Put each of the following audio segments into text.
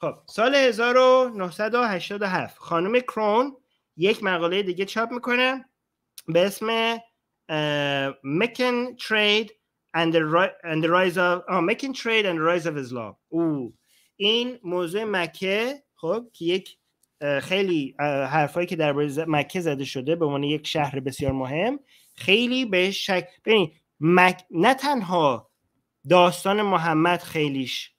خب سال 1987 خانم کرون یک مقاله دیگه چاپ میکنه به اسم مکن ترید and the rise of trade and rise او این موضوع مکه خب که یک خیلی حرفایی که درباره مکه زده شده به عنوان یک شهر بسیار مهم خیلی به شک ببین مک... نه تنها داستان محمد خیلیش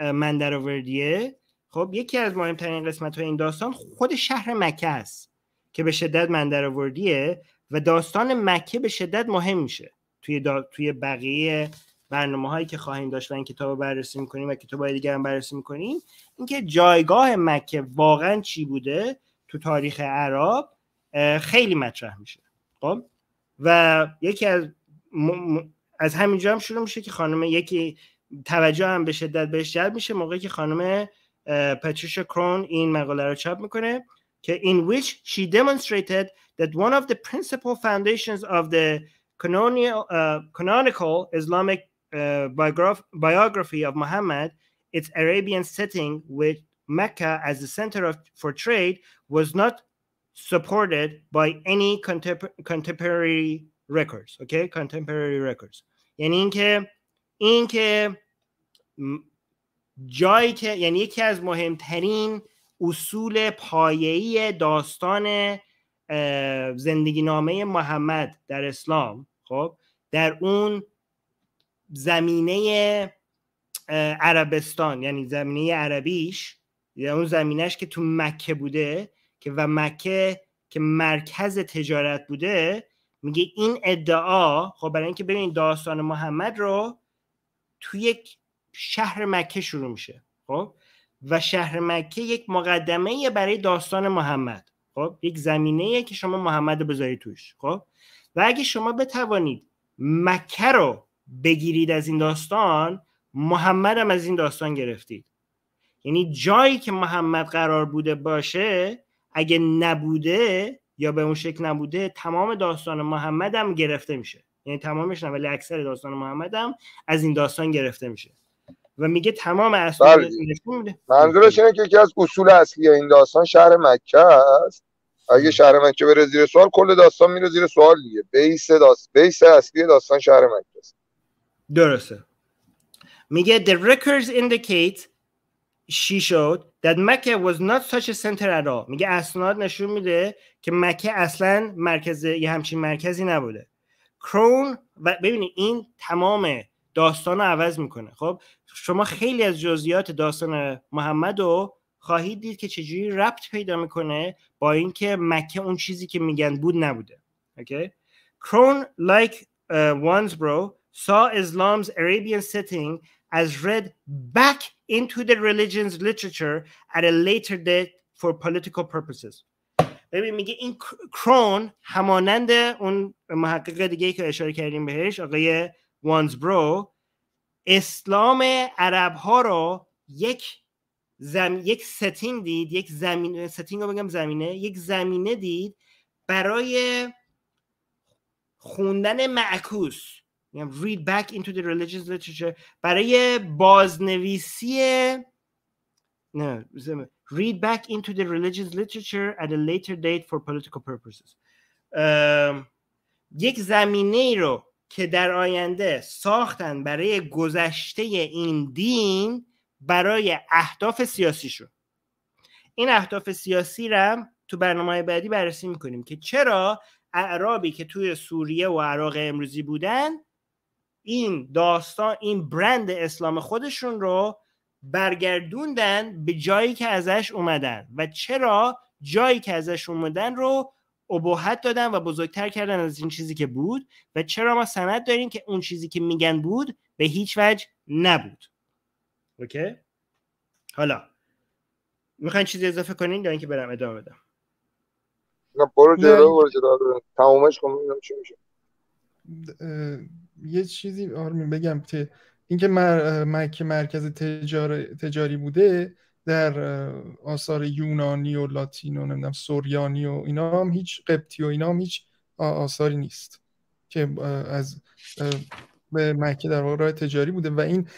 من درآوردیه خب یکی از مهمترین قسمت های این داستان خود شهر مکه است که به شدت من درآوردیه و داستان مکه به شدت مهم میشه توی, توی بقیه برنامه هایی که خواهیم داشت و این کتاب رو بررسی میکنیم و کتاب های دیگه هم بررسی میکنیم اینکه جایگاه مکه واقعا چی بوده تو تاریخ عرب خیلی مطرح میشه خب و یکی از م... م... از همینجا هم شروع میشه که خانم یکی توجه هم به شدت بهش جلب میشه موقعی که خانم پاتریشا کرون این مقاله رو چاپ میکنه که in which she demonstrated that one of the principal foundations of the canonical, uh, canonical Islamic uh, biograph biography of Muhammad, its Arabian setting with Mecca as the center of, for trade was not supported by any contempor contemporary records okay contemporary records یعنی اینکه این که جایی که یعنی یکی از مهمترین اصول پایه‌ای داستان زندگی نامه محمد در اسلام خب در اون زمینه عربستان یعنی زمینه عربیش یا اون زمینش که تو مکه بوده که و مکه که مرکز تجارت بوده میگه این ادعا خب برای اینکه ببینید داستان محمد رو تو یک شهر مکه شروع میشه خب و شهر مکه یک مقدمه برای داستان محمد خب یک زمینه که شما محمد بذارید توش خب و اگه شما بتوانید مکه رو بگیرید از این داستان محمد هم از این داستان گرفتید یعنی جایی که محمد قرار بوده باشه اگه نبوده یا به اون شکل نبوده تمام داستان محمد هم گرفته میشه یعنی تمامش نه ولی اکثر داستان محمد هم از این داستان گرفته میشه و میگه تمام اصل بله. منظورش اینه که یکی از اصول اصلی این داستان شهر مکه است اگه شهر مکه بره زیر سوال کل داستان میره زیر سوال دیگه بیس داست بیس اصلی داستان شهر مکه است درسته میگه the records indicate she showed that Mecca was not such a center at all میگه اسناد نشون میده که مکه اصلا مرکز یه همچین مرکزی نبوده کرون و ببینید این تمام داستان رو عوض میکنه خب شما خیلی از جزئیات داستان محمد رو خواهید دید که چجوری ربط پیدا میکنه با اینکه مکه اون چیزی که میگن بود نبوده کرون لایک وانز برو saw Islam's Arabian setting از read back into the religion's literature at a later date for political purposes ببین میگه این کرون همانند اون محقق دیگه که اشاره کردیم بهش آقای وانزبرو اسلام عرب ها رو یک زم... یک ستین دید یک زمین ستینگ رو بگم زمینه یک زمینه دید برای خوندن معکوس یعنی read back into the religious literature برای بازنویسی no, um, read back into the religious literature at a later date for political purposes. Um, یک زمینه ای رو که در آینده ساختن برای گذشته این دین برای اهداف سیاسی شد این اهداف سیاسی رو تو برنامه بعدی بررسی میکنیم که چرا اعرابی که توی سوریه و عراق امروزی بودن این داستان این برند اسلام خودشون رو برگردوندن به جایی که ازش اومدن و چرا جایی که ازش اومدن رو ابهت دادن و بزرگتر کردن از این چیزی که بود و چرا ما سند داریم که اون چیزی که میگن بود به هیچ وجه نبود اوکی حالا میخواین چیزی اضافه کنین یا اینکه برم ادامه بدم برو جلو برو جلو آره، کنم کنم چی یه چیزی آرمین بگم که اینکه مر... مکه مرکز تجاری بوده در آثار یونانی و لاتین و نمیدونم سوریانی و اینا هم هیچ قبطی و اینا هم هیچ آثاری نیست که از به مکه در واقع راه تجاری بوده و این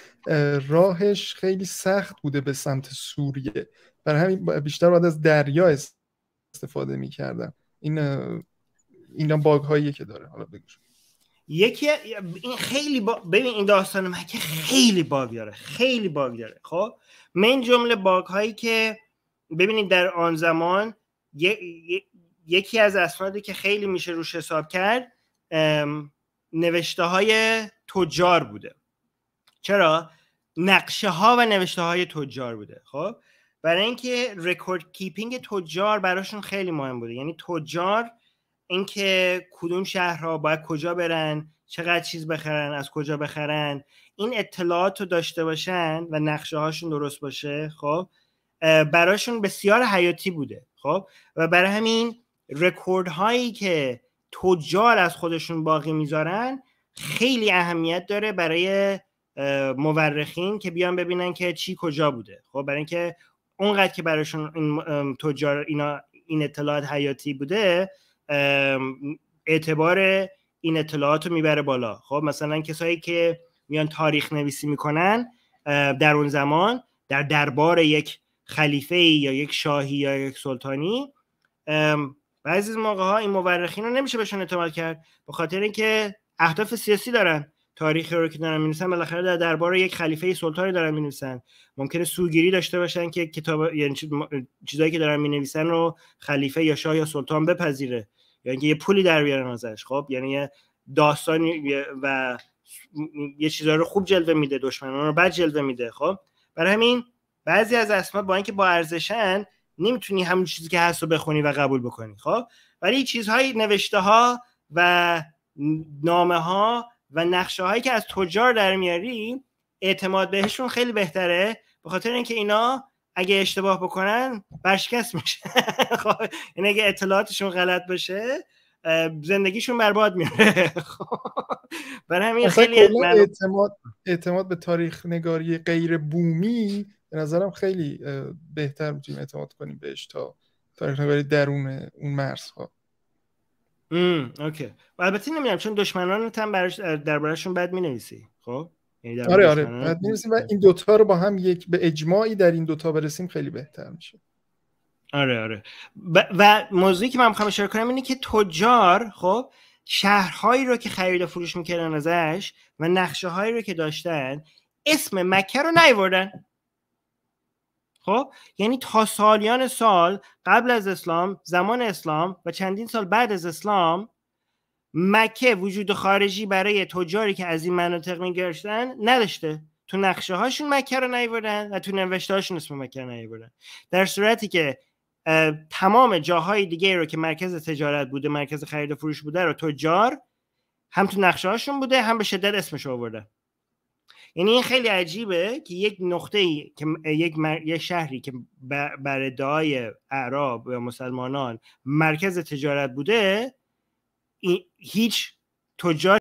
راهش خیلی سخت بوده به سمت سوریه برای همین بیشتر باید از دریا استفاده میکردن این اینا باگهایی که داره حالا بگوشم یکی این خیلی ببین این داستان مکه که خیلی باگ داره خیلی باگ داره خب من جمله باگ هایی که ببینید در آن زمان یکی از اسنادی که خیلی میشه روش حساب کرد نوشته های تجار بوده چرا نقشه ها و نوشته های تجار بوده خب برای اینکه رکورد کیپینگ تجار براشون خیلی مهم بوده یعنی تجار اینکه کدوم شهرها باید کجا برن چقدر چیز بخرن از کجا بخرن این اطلاعات رو داشته باشن و نقشه هاشون درست باشه خب براشون بسیار حیاتی بوده خب و برای همین رکورد هایی که تجار از خودشون باقی میذارن خیلی اهمیت داره برای مورخین که بیان ببینن که چی کجا بوده خب برای اینکه اونقدر که براشون این تجار اینا این اطلاعات حیاتی بوده اعتبار این اطلاعات رو میبره بالا خب مثلا کسایی که میان تاریخ نویسی میکنن در اون زمان در دربار یک خلیفه یا یک شاهی یا یک سلطانی بعضی از موقع ها این مورخین رو نمیشه بهشون اعتماد کرد به خاطر اینکه اهداف سیاسی دارن تاریخی رو که دارن نویسن بالاخره در درباره یک خلیفه سلطانی دارن نویسن ممکنه سوگیری داشته باشن که کتاب یعنی چیزایی که دارن نویسن رو خلیفه یا شاه یا سلطان بپذیره یعنی یه پولی در بیارن ازش خب یعنی یه داستانی و یه چیزا رو خوب جلوه میده دشمنان رو بعد جلوه میده خب برای همین بعضی از اسما با اینکه با ارزشن نمیتونی همون چیزی که هست رو بخونی و قبول بکنی خب ولی چیزهای نوشته ها و نامه ها و نقشه هایی که از تجار در میاری اعتماد بهشون خیلی بهتره به خاطر اینکه اینا اگه اشتباه بکنن برشکست میشه خب یعنی اگه اطلاعاتشون غلط باشه زندگیشون برباد میره خب، برای همین خیلی اعتماد اعتماد به تاریخ نگاری غیر بومی به نظرم خیلی بهتر میتونیم اعتماد کنیم بهش تا تاریخ نگاری درون اون مرزها امم اوکی و البته نمیدونم چون دشمنانت هم براش دربارشون بد مینویسی خب یعنی آره آره بد و این دوتا رو با هم یک به اجماعی در این دوتا برسیم خیلی بهتر میشه آره آره و موضوعی که من میخوام اشاره کنم اینه که تجار خب شهرهایی رو که خرید و فروش میکردن ازش و نقشه هایی رو که داشتن اسم مکه رو نیوردن خب یعنی تا سالیان سال قبل از اسلام زمان اسلام و چندین سال بعد از اسلام مکه وجود خارجی برای تجاری که از این مناطق میگرشتن نداشته تو نقشه هاشون مکه رو نیوردن و تو نوشته هاشون اسم مکه نیوردن در صورتی که تمام جاهای دیگه رو که مرکز تجارت بوده مرکز خرید و فروش بوده رو تجار هم تو نقشه هاشون بوده هم به شدت اسمش آوردن یعنی این خیلی عجیبه که یک نقطه ای که یک, مر... شهری که بر ادعای اعراب و مسلمانان مرکز تجارت بوده هیچ تجار